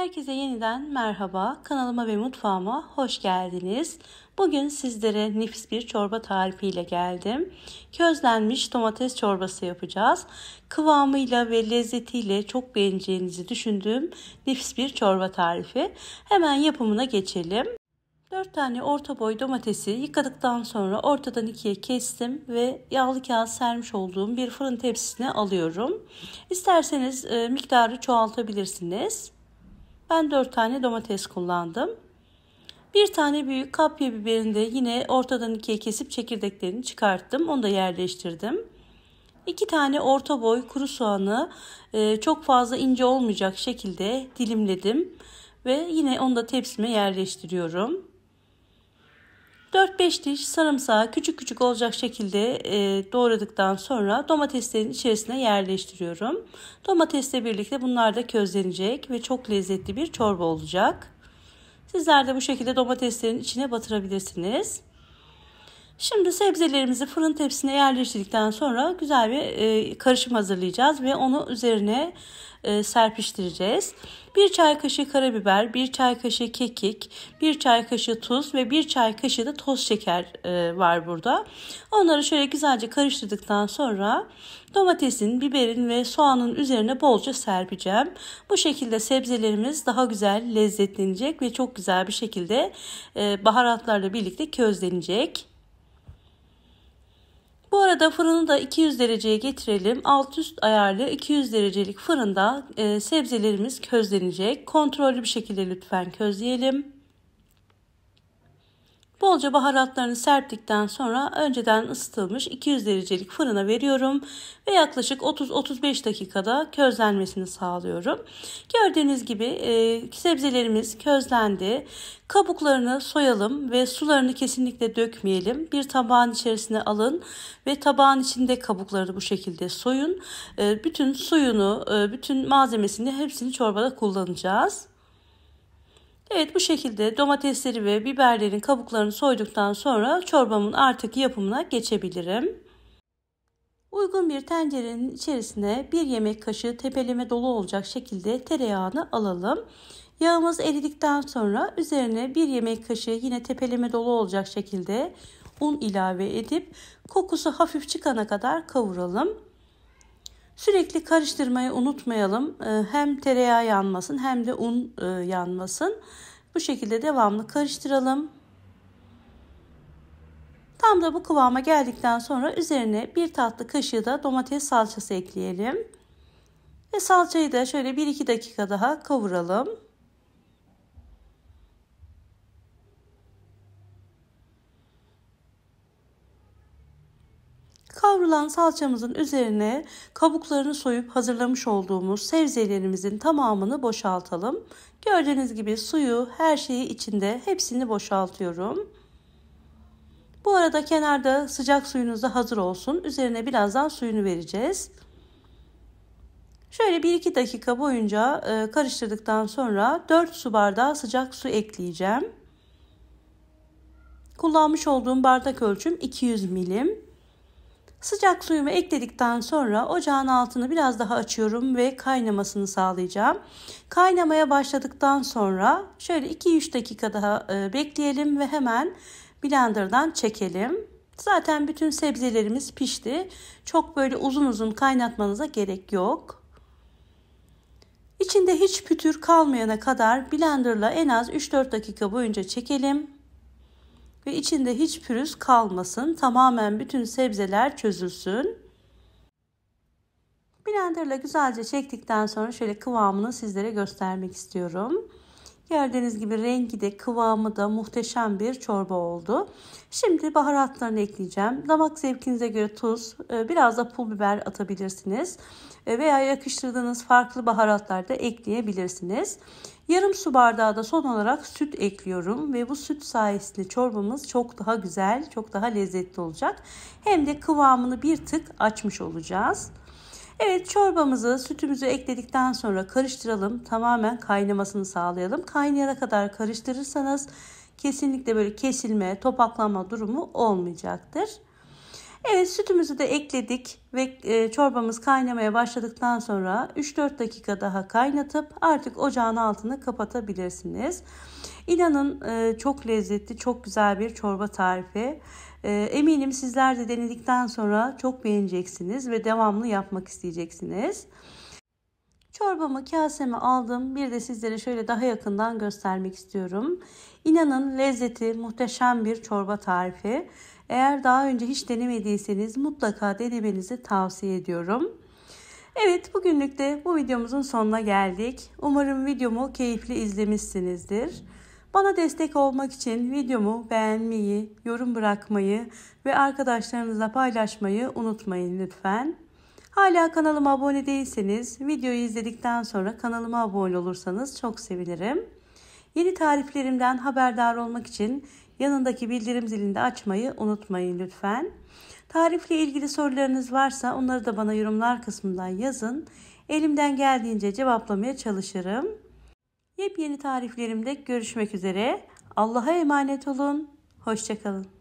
Herkese yeniden merhaba. Kanalıma ve mutfağıma hoş geldiniz. Bugün sizlere nefis bir çorba tarifiyle geldim. Közlenmiş domates çorbası yapacağız. Kıvamıyla ve lezzetiyle çok beğeneceğinizi düşündüğüm nefis bir çorba tarifi. Hemen yapımına geçelim. 4 tane orta boy domatesi yıkadıktan sonra ortadan ikiye kestim ve yağlı kağıt sermiş olduğum bir fırın tepsisine alıyorum. İsterseniz e, miktarı çoğaltabilirsiniz. Ben 4 tane domates kullandım. Bir tane büyük kapya biberini de yine ortadan ikiye kesip çekirdeklerini çıkarttım. Onu da yerleştirdim. 2 tane orta boy kuru soğanı e, çok fazla ince olmayacak şekilde dilimledim. Ve yine onu da tepsime yerleştiriyorum. 4-5 diş sarımsağı küçük küçük olacak şekilde e, doğradıktan sonra domateslerin içerisine yerleştiriyorum. Domatesle birlikte bunlar da közlenecek ve çok lezzetli bir çorba olacak. Sizler de bu şekilde domateslerin içine batırabilirsiniz. Şimdi sebzelerimizi fırın tepsisine yerleştirdikten sonra güzel bir e, karışım hazırlayacağız ve onu üzerine e, serpiştireceğiz. 1 çay kaşığı karabiber, 1 çay kaşığı kekik, 1 çay kaşığı tuz ve 1 çay kaşığı da toz şeker e, var burada. Onları şöyle güzelce karıştırdıktan sonra domatesin, biberin ve soğanın üzerine bolca serpeceğim. Bu şekilde sebzelerimiz daha güzel lezzetlenecek ve çok güzel bir şekilde e, baharatlarla birlikte közlenecek. Bu arada fırını da 200 dereceye getirelim. Alt üst ayarlı 200 derecelik fırında e, sebzelerimiz közlenecek. Kontrollü bir şekilde lütfen közleyelim. Bolca baharatlarını serptikten sonra önceden ısıtılmış 200 derecelik fırına veriyorum ve yaklaşık 30-35 dakikada közlenmesini sağlıyorum. Gördüğünüz gibi e, sebzelerimiz közlendi. Kabuklarını soyalım ve sularını kesinlikle dökmeyelim. Bir tabağın içerisine alın ve tabağın içinde kabuklarını bu şekilde soyun. E, bütün suyunu, e, bütün malzemesini hepsini çorbada kullanacağız. Evet bu şekilde domatesleri ve biberlerin kabuklarını soyduktan sonra çorbamın artık yapımına geçebilirim. Uygun bir tencerenin içerisine bir yemek kaşığı tepeleme dolu olacak şekilde tereyağını alalım. Yağımız eridikten sonra üzerine bir yemek kaşığı yine tepeleme dolu olacak şekilde un ilave edip kokusu hafif çıkana kadar kavuralım. Sürekli karıştırmayı unutmayalım. Ee, hem tereyağı yanmasın hem de un e, yanmasın. Bu şekilde devamlı karıştıralım. Tam da bu kıvama geldikten sonra üzerine bir tatlı kaşığı da domates salçası ekleyelim. Ve salçayı da şöyle 1-2 dakika daha kavuralım. Kavrulan salçamızın üzerine kabuklarını soyup hazırlamış olduğumuz sebzelerimizin tamamını boşaltalım. Gördüğünüz gibi suyu, her şeyi içinde hepsini boşaltıyorum. Bu arada kenarda sıcak suyunuz da hazır olsun. Üzerine birazdan suyunu vereceğiz. Şöyle 1-2 dakika boyunca e, karıştırdıktan sonra 4 su bardağı sıcak su ekleyeceğim. Kullanmış olduğum bardak ölçüm 200 milim. Sıcak suyumu ekledikten sonra ocağın altını biraz daha açıyorum ve kaynamasını sağlayacağım. Kaynamaya başladıktan sonra şöyle 2-3 dakika daha e, bekleyelim ve hemen blenderdan çekelim. Zaten bütün sebzelerimiz pişti. Çok böyle uzun uzun kaynatmanıza gerek yok. İçinde hiç pütür kalmayana kadar blenderla en az 3-4 dakika boyunca çekelim ve içinde hiç pürüz kalmasın. Tamamen bütün sebzeler çözülsün. Blenderla güzelce çektikten sonra şöyle kıvamını sizlere göstermek istiyorum. Gördüğünüz gibi rengi de kıvamı da muhteşem bir çorba oldu. Şimdi baharatlarını ekleyeceğim. Damak zevkinize göre tuz, e, biraz da pul biber atabilirsiniz. E, veya yakıştırdığınız farklı baharatlar da ekleyebilirsiniz. Yarım su bardağı da son olarak süt ekliyorum ve bu süt sayesinde çorbamız çok daha güzel, çok daha lezzetli olacak. Hem de kıvamını bir tık açmış olacağız. Evet çorbamızı sütümüzü ekledikten sonra karıştıralım. Tamamen kaynamasını sağlayalım. Kaynayana kadar karıştırırsanız kesinlikle böyle kesilme, topaklanma durumu olmayacaktır. Evet sütümüzü de ekledik ve e, çorbamız kaynamaya başladıktan sonra 3-4 dakika daha kaynatıp artık ocağın altını kapatabilirsiniz. İnanın e, çok lezzetli, çok güzel bir çorba tarifi. E, eminim sizler de denedikten sonra çok beğeneceksiniz ve devamlı yapmak isteyeceksiniz. Çorbamı kaseme aldım. Bir de sizlere şöyle daha yakından göstermek istiyorum. İnanın lezzeti muhteşem bir çorba tarifi. Eğer daha önce hiç denemediyseniz mutlaka denemenizi tavsiye ediyorum. Evet bugünlük de bu videomuzun sonuna geldik. Umarım videomu keyifli izlemişsinizdir. Bana destek olmak için videomu beğenmeyi, yorum bırakmayı ve arkadaşlarınızla paylaşmayı unutmayın lütfen. Hala kanalıma abone değilseniz videoyu izledikten sonra kanalıma abone olursanız çok sevinirim. Yeni tariflerimden haberdar olmak için yanındaki bildirim zilini açmayı unutmayın lütfen. Tarifle ilgili sorularınız varsa onları da bana yorumlar kısmından yazın. Elimden geldiğince cevaplamaya çalışırım. Yepyeni tariflerimde görüşmek üzere. Allah'a emanet olun. Hoşçakalın.